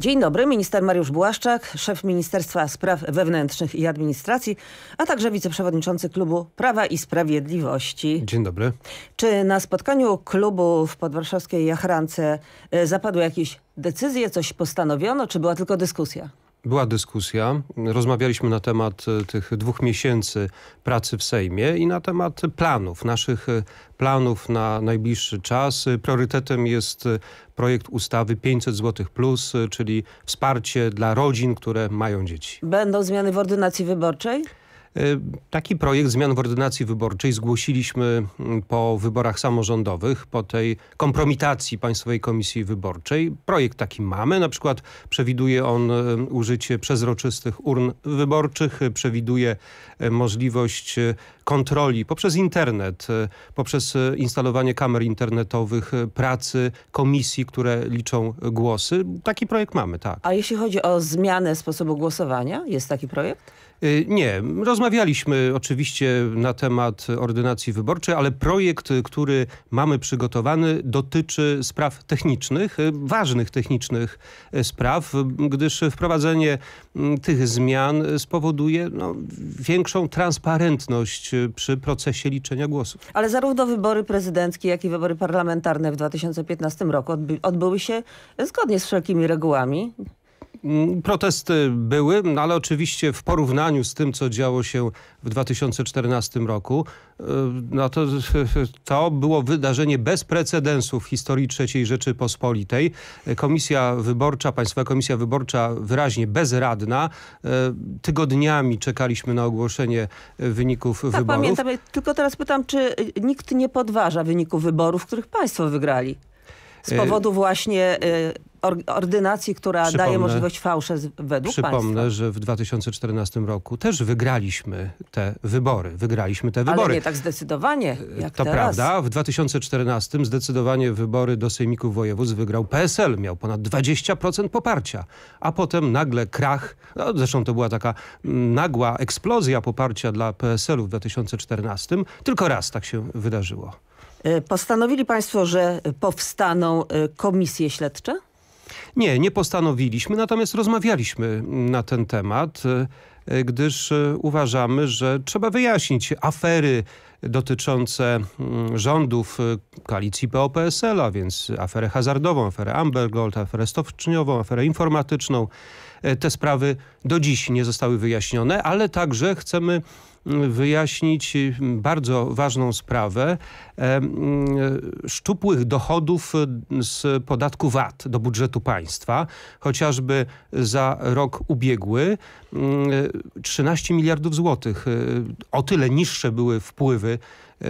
Dzień dobry, minister Mariusz Błaszczak, szef Ministerstwa Spraw Wewnętrznych i Administracji, a także wiceprzewodniczący klubu Prawa i Sprawiedliwości. Dzień dobry. Czy na spotkaniu klubu w podwarszawskiej Jachrance e, zapadły jakieś decyzje, coś postanowiono, czy była tylko dyskusja? była dyskusja. Rozmawialiśmy na temat e, tych dwóch miesięcy pracy w Sejmie i na temat planów, naszych e, planów na najbliższy czas. Priorytetem jest e, projekt ustawy 500 zł plus, czyli wsparcie dla rodzin, które mają dzieci. Będą zmiany w ordynacji wyborczej? E, taki projekt zmian w ordynacji wyborczej zgłosiliśmy mm, po wyborach samorządowych, po tej kompromitacji Państwowej Komisji Wyborczej. Projekt taki mamy, na przykład przewiduje on e, użycie przezroczystych urn wyborczych, e, przewiduje możliwość kontroli poprzez internet, y, poprzez y, instalowanie kamer internetowych, y, pracy komisji, które liczą głosy. Taki projekt mamy, tak. A jeśli chodzi o zmianę sposobu głosowania, jest taki projekt? Nie. Rozmawialiśmy oczywiście na temat ordynacji wyborczej, ale projekt, który mamy przygotowany dotyczy spraw technicznych, ważnych technicznych spraw, gdyż wprowadzenie tych zmian spowoduje no, większą transparentność przy procesie liczenia głosów. Ale zarówno wybory prezydenckie, jak i wybory parlamentarne w 2015 roku odby odbyły się zgodnie z wszelkimi regułami. Mm, protesty były, no ale oczywiście w porównaniu z tym, co działo się w 2014 roku, y, no to, to było wydarzenie bez precedensu w historii III Rzeczypospolitej. Komisja Wyborcza, państwa, Komisja Wyborcza wyraźnie bezradna. Y, tygodniami czekaliśmy na ogłoszenie wyników tak, wyborów. pamiętam. Tylko teraz pytam, czy nikt nie podważa wyników wyborów, których Państwo wygrali? Z powodu e, właśnie e, ordynacji, która przypomnę, daje możliwość fałsze według przypomnę, Przypomnę, że w 2014 roku też wygraliśmy te wybory. Wygraliśmy te wybory. Ale nie tak zdecydowanie, e, To teraz. prawda. W 2014 zdecydowanie wybory do sejmików województw wygrał PSL. Miał ponad 20% poparcia. A potem nagle krach. No, zresztą to była taka mm, nagła eksplozja poparcia dla PSL-u w 2014. Tylko raz tak się wydarzyło. E, postanowili państwo, że powstaną e, komisje śledcze? Nie, nie postanowiliśmy, natomiast rozmawialiśmy mm, na ten temat, e, gdyż uważamy, że trzeba wyjaśnić afery dotyczące mm, rządów koalicji PO-PSL, a więc aferę hazardową, aferę Amber Gold, aferę stowczniową, aferę informatyczną. Te sprawy do dziś nie zostały wyjaśnione, ale także chcemy mm, wyjaśnić bardzo ważną sprawę, E, szczupłych dochodów e, z podatku VAT do budżetu państwa. Chociażby za rok ubiegły 13 mm, miliardów złotych. E, o tyle niższe były wpływy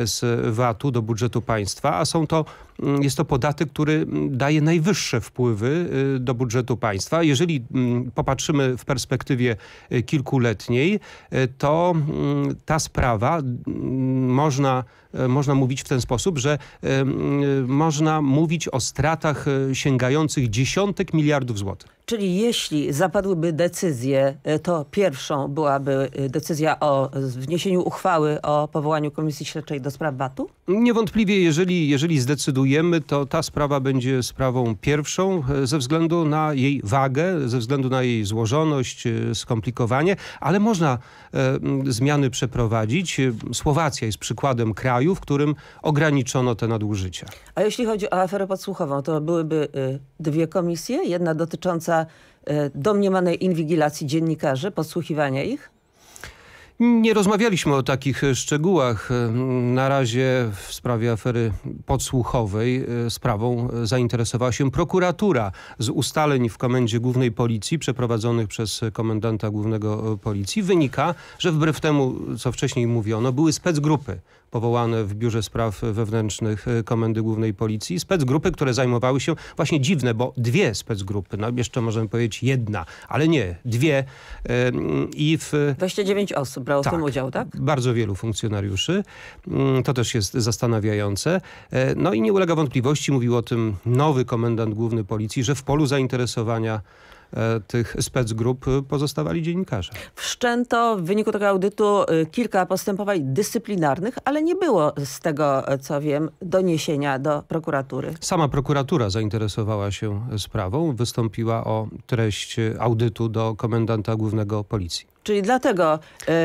z VAT-u do budżetu państwa, a są to, mm, jest to podatek, który mm, daje najwyższe wpływy do budżetu państwa. Jeżeli popatrzymy w perspektywie kilkuletniej, to ta sprawa można E, można mówić w ten sposób, że e, można mówić o stratach e, sięgających dziesiątek miliardów złotych. Czyli jeśli zapadłyby decyzje, e, to pierwszą byłaby e, decyzja o wniesieniu uchwały o powołaniu Komisji Śledczej do spraw VAT-u? Niewątpliwie, jeżeli, jeżeli zdecydujemy, to ta sprawa będzie sprawą pierwszą e, ze względu na jej wagę, ze względu na jej złożoność, skomplikowanie, ale można e, zmiany przeprowadzić. Słowacja jest przykładem kraju, w którym ograniczono te nadużycia. A jeśli chodzi o aferę podsłuchową, to byłyby dwie komisje, jedna dotycząca dotycząca e, domniemanej inwigilacji dziennikarzy, podsłuchiwania ich? Nie rozmawialiśmy o takich e, szczegółach. E, na razie w sprawie afery podsłuchowej sprawą zainteresowała się prokuratura. Z ustaleń w Komendzie Głównej Policji przeprowadzonych przez komendanta głównego policji wynika, że wbrew temu, co wcześniej mówiono, były specgrupy, powołane w Biurze Spraw Wewnętrznych y, Komendy Głównej Policji. Specgrupy, które zajmowały się, właśnie dziwne, bo dwie specgrupy, no jeszcze możemy powiedzieć jedna, ale nie, dwie y, i w... 29 osób brało tak, w tym tak, udział, tak? bardzo wielu funkcjonariuszy. Mm, to też jest zastanawiające. E, no i nie ulega wątpliwości, mówił o tym nowy komendant główny policji, że w polu zainteresowania E, tych specgrup e, pozostawali dziennikarze. Wszczęto w wyniku tego audytu e, kilka postępowań dyscyplinarnych, ale nie było z tego, co wiem, doniesienia do prokuratury. Sama prokuratura zainteresowała się sprawą, wystąpiła o treść audytu do komendanta głównego policji. Czyli dlatego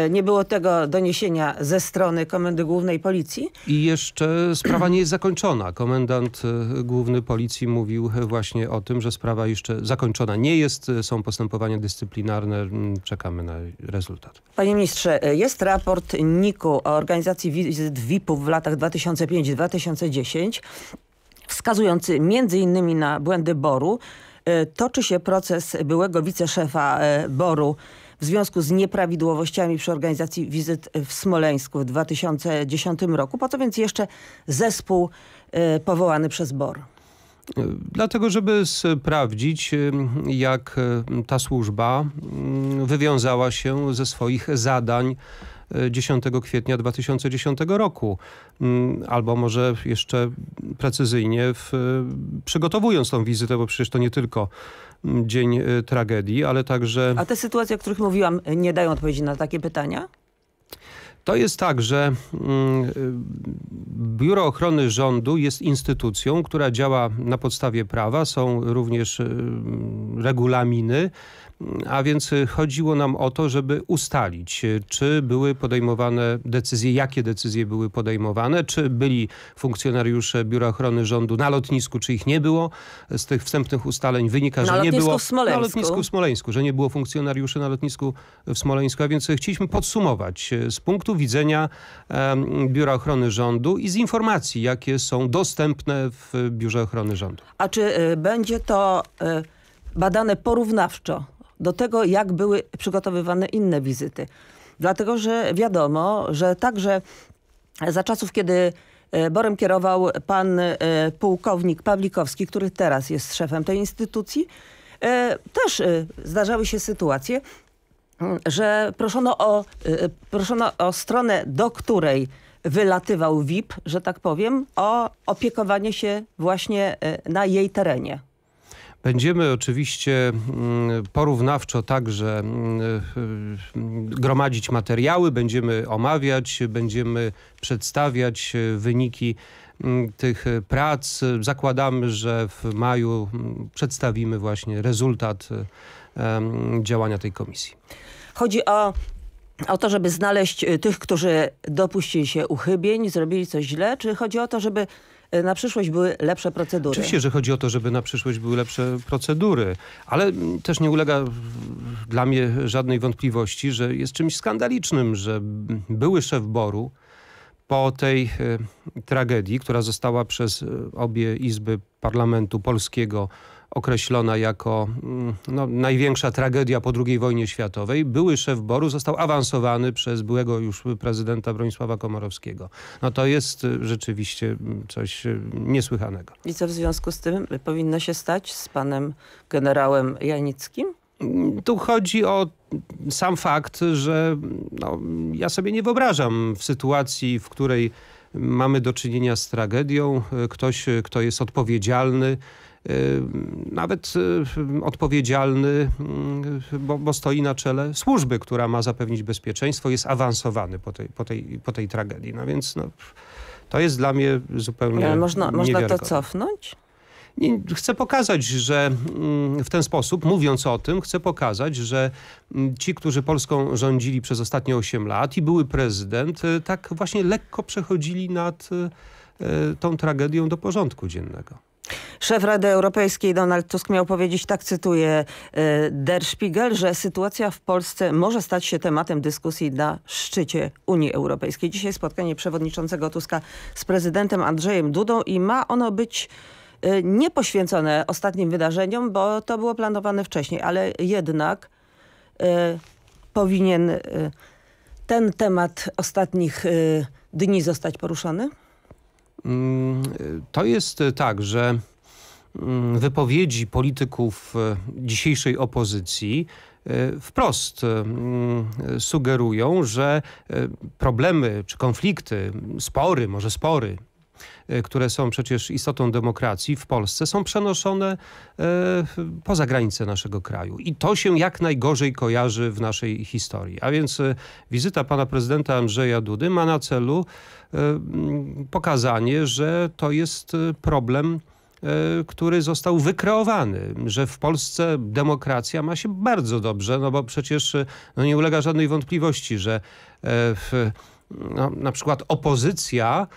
y, nie było tego doniesienia ze strony Komendy Głównej Policji? I jeszcze sprawa nie jest zakończona. Komendant e, Główny Policji mówił właśnie o tym, że sprawa jeszcze zakończona nie jest. Są postępowania dyscyplinarne. Mm, czekamy na rezultat. Panie ministrze, e, jest raport NIK-u o organizacji wizyt VIP-ów w latach 2005-2010 wskazujący m.in. na błędy Boru. Toczy się proces byłego wiceszefa Boru w związku z nieprawidłowościami przy organizacji wizyt w Smoleńsku w 2010 roku. Po co więc jeszcze zespół e, powołany przez BOR? Dlatego, żeby sprawdzić, e, jak e, ta służba mm, wywiązała się ze swoich zadań 10 kwietnia 2010 roku. Mm, albo może jeszcze precyzyjnie w, e, przygotowując tą wizytę, bo przecież to nie tylko mm, dzień e, tragedii, ale także... A te sytuacje, o których mówiłam, nie dają odpowiedzi na takie pytania? To jest tak, że mm, e, Biuro Ochrony Rządu jest instytucją, która działa na podstawie prawa. Są również regulaminy, a więc y, chodziło nam o to, żeby ustalić, y, czy były podejmowane decyzje, jakie decyzje były podejmowane, czy byli funkcjonariusze Biura Ochrony Rządu na lotnisku, czy ich nie było. Z tych wstępnych ustaleń wynika, że nie było... Na lotnisku w Smoleńsku. że nie było funkcjonariuszy na lotnisku w Smoleńsku. A więc y, chcieliśmy podsumować z punktu widzenia Biura Ochrony Rządu i z informacji, jakie są dostępne w Biurze Ochrony Rządu. A czy będzie to badane porównawczo do tego, jak były przygotowywane inne wizyty. Dlatego, że wiadomo, że także za czasów, kiedy e, Borem kierował pan e, pułkownik Pawlikowski, który teraz jest szefem tej instytucji, e, też zdarzały się sytuacje, mm, że proszono o, proszono o stronę, do której wylatywał VIP, że tak powiem, o opiekowanie się właśnie na jej terenie. Będziemy oczywiście mm, porównawczo także mm, y, y, gromadzić materiały, będziemy omawiać, będziemy przedstawiać y, wyniki mm, tych prac. Zakładamy, że w maju przedstawimy właśnie rezultat działania tej komisji. Chodzi o o to, żeby znaleźć y, tych, którzy dopuścili się uchybień, zrobili coś źle, czy chodzi o to, żeby y, na przyszłość były lepsze procedury. Oczywiście, że chodzi o to, żeby na przyszłość były lepsze procedury, ale mm, też nie ulega dla mnie żadnej wątpliwości, że jest czymś skandalicznym, że mm, były szef Boru po tej y, tragedii, która została przez obie izby parlamentu polskiego określona jako mm, no, największa tragedia po II wojnie światowej. Były szef Boru został awansowany przez byłego już prezydenta Bronisława Komorowskiego. No to jest y, rzeczywiście mm, coś y, niesłychanego. I co w związku z tym powinno się stać z panem generałem Janickim? Mm, tu chodzi o sam fakt, że no, ja sobie nie wyobrażam w sytuacji, w której mamy do czynienia z tragedią, y, ktoś, kto jest odpowiedzialny nawet y, odpowiedzialny, mm, bo, bo, stoi na czele służby, która ma zapewnić bezpieczeństwo, jest awansowany po tej, po tej, po tej tragedii. No więc no, to jest dla mnie zupełnie Ale można, można to cofnąć? Nie, chcę pokazać, że mm, w ten sposób, mówiąc o tym, chcę pokazać, że mm, ci, którzy Polską rządzili przez ostatnie 8 lat i były prezydent, y, tak właśnie lekko przechodzili nad y, tą tragedią do porządku dziennego. Szef Rady Europejskiej Donald Tusk miał powiedzieć, tak cytuję e, Der Spiegel, że sytuacja w Polsce może stać się tematem dyskusji na szczycie Unii Europejskiej. Dzisiaj spotkanie przewodniczącego Tuska z prezydentem Andrzejem Dudą i ma ono być e, nie poświęcone ostatnim wydarzeniom, bo to było planowane wcześniej, ale jednak y, powinien y, ten temat ostatnich y, dni zostać poruszony? Mm, to jest tak, że Mm, wypowiedzi polityków e, dzisiejszej opozycji e, wprost e, mm, sugerują, że problemy czy konflikty, spory, może spory, które są przecież istotą demokracji w Polsce, są przenoszone poza granice naszego kraju. I to się jak najgorzej kojarzy w naszej historii. A więc wizyta pana prezydenta Andrzeja Dudy ma na celu pokazanie, że to jest problem E, który został wykreowany, że w Polsce demokracja ma się bardzo dobrze, no bo przecież e, no nie ulega żadnej wątpliwości, że e, w, no, na przykład opozycja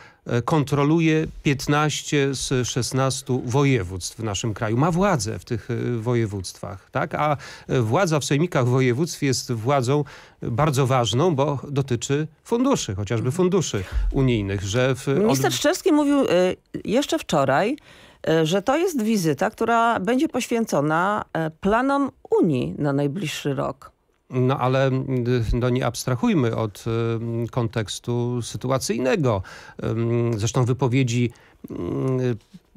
kontroluje 15 z 16 województw w naszym kraju. Ma władzę w tych województwach, tak? A władza w sejmikach województw jest władzą bardzo ważną, bo dotyczy funduszy, chociażby funduszy unijnych. Że w... Minister Szczerski mówił jeszcze wczoraj, E, że to jest wizyta, która będzie poświęcona e, planom Unii na najbliższy rok. No ale no nie abstrahujmy od e, kontekstu sytuacyjnego. zresztą wypowiedzi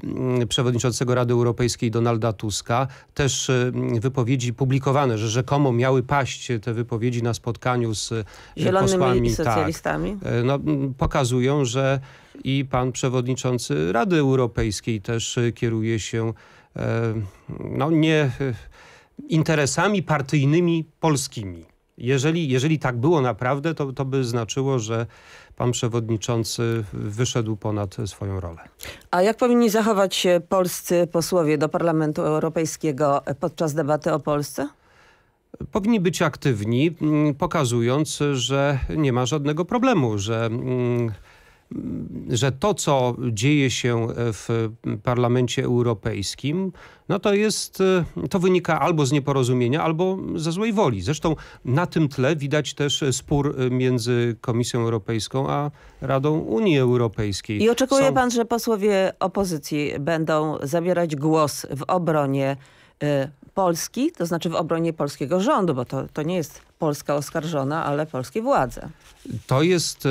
Mm, przewodniczącego Rady Europejskiej Donalda Tuska, też y, wypowiedzi publikowane, że rzekomo miały paść te wypowiedzi na spotkaniu z y, Zielonymi posłami. Tak. socjalistami. Tak, no, mm, pokazują, że i pan przewodniczący Rady Europejskiej też kieruje się no, nie interesami partyjnymi polskimi. Jeżeli, jeżeli tak było naprawdę, to, to by znaczyło, że pan przewodniczący wyszedł ponad swoją rolę. A jak powinni zachować się polscy posłowie do Parlamentu Europejskiego podczas debaty o Polsce? powinni być aktywni, mm, pokazując, że nie ma żadnego problemu, że mm, że to, co dzieje się w Parlamencie Europejskim, no to jest, e, to wynika albo z nieporozumienia, albo ze złej woli. Zresztą na tym tle widać też spór między Komisją Europejską a Radą Unii Europejskiej. I oczekuje Są... pan, że posłowie opozycji będą zabierać głos w obronie y, Polski, to znaczy w obronie polskiego rządu, bo to, to nie jest Polska oskarżona, ale polskie władze. To jest,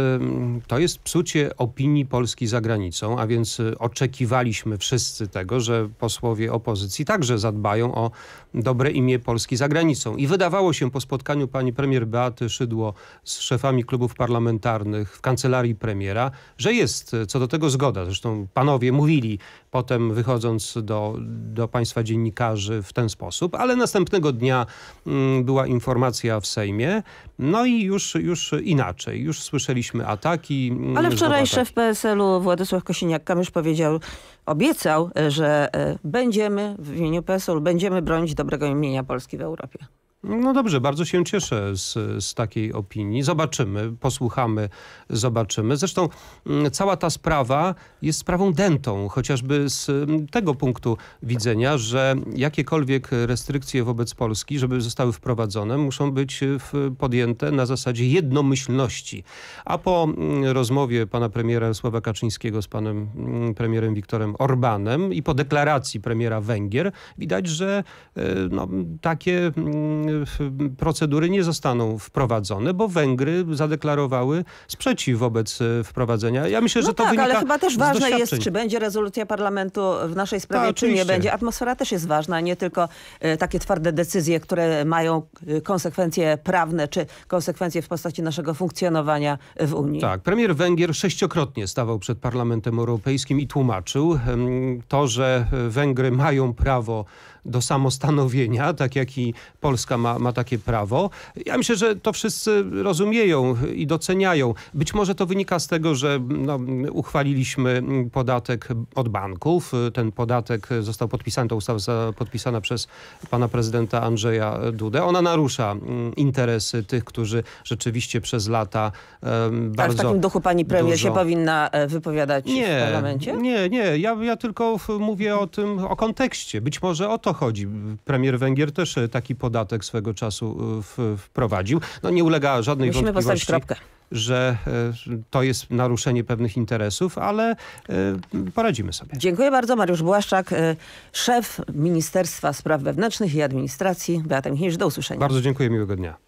to jest psucie opinii Polski za granicą, a więc y, oczekiwaliśmy wszyscy tego, że posłowie opozycji także zadbają o dobre imię Polski za granicą. I wydawało się po spotkaniu pani premier Beaty Szydło z szefami klubów parlamentarnych w kancelarii premiera, że jest y, co do tego zgoda. Zresztą panowie mówili potem wychodząc do, do państwa dziennikarzy w ten sposób, ale następnego dnia mm, była informacja w Sejmie. No i już, już inaczej. Już słyszeliśmy ataki. Mm, Ale wczoraj szef PSL-u Władysław Kosiniak-Kamysz powiedział, obiecał, e, że e, będziemy w imieniu psl będziemy bronić dobrego imienia Polski w Europie. No dobrze, bardzo się cieszę z, z takiej opinii. Zobaczymy, posłuchamy, zobaczymy. Zresztą mm, cała ta sprawa jest sprawą dętą, chociażby z mm, tego punktu widzenia, że jakiekolwiek restrykcje wobec Polski, żeby zostały wprowadzone, muszą być e, podjęte na zasadzie jednomyślności. A po mm, rozmowie pana premiera Sława Kaczyńskiego z panem premierem Wiktorem Orbanem i po deklaracji premiera Węgier widać, że e, no, takie Y, procedury nie zostaną wprowadzone, bo Węgry zadeklarowały sprzeciw wobec y, wprowadzenia. Ja myślę, no że to tak, wynika ale chyba też ważne jest, czy będzie rezolucja parlamentu w naszej sprawie, Ta, czy nie będzie. Atmosfera też jest ważna, nie tylko y, takie twarde decyzje, które mają konsekwencje prawne, czy konsekwencje w postaci naszego funkcjonowania w Unii. Tak, premier Węgier sześciokrotnie stawał przed Parlamentem Europejskim i tłumaczył to, że Węgry mają prawo do samostanowienia, tak jak i Polska Polska ma, ma takie prawo. Ja myślę, że to wszyscy rozumieją i doceniają. Być może to wynika z tego, że no, uchwaliliśmy podatek od banków. Ten podatek został podpisany, ta ustawa podpisana przez pana prezydenta Andrzeja Dudę. Ona narusza mm, interesy tych, którzy rzeczywiście przez lata um, bardzo... Ale w takim duchu pani premier dużo... się powinna e, wypowiadać nie, w parlamencie? Nie, nie. Ja, ja tylko mówię o tym, o kontekście. Być może o to chodzi. Premier Węgier też e, taki podatek swego czasu e, wprowadził. No nie ulega żadnej Musimy wątpliwości. Musimy postawić kropkę że e, to jest naruszenie pewnych interesów, ale e, poradzimy sobie. Dziękuję bardzo. Mariusz Błaszczak, szef Ministerstwa Spraw Wewnętrznych i Administracji. Beata Michniewicz, do usłyszenia. Bardzo dziękuję, miłego dnia.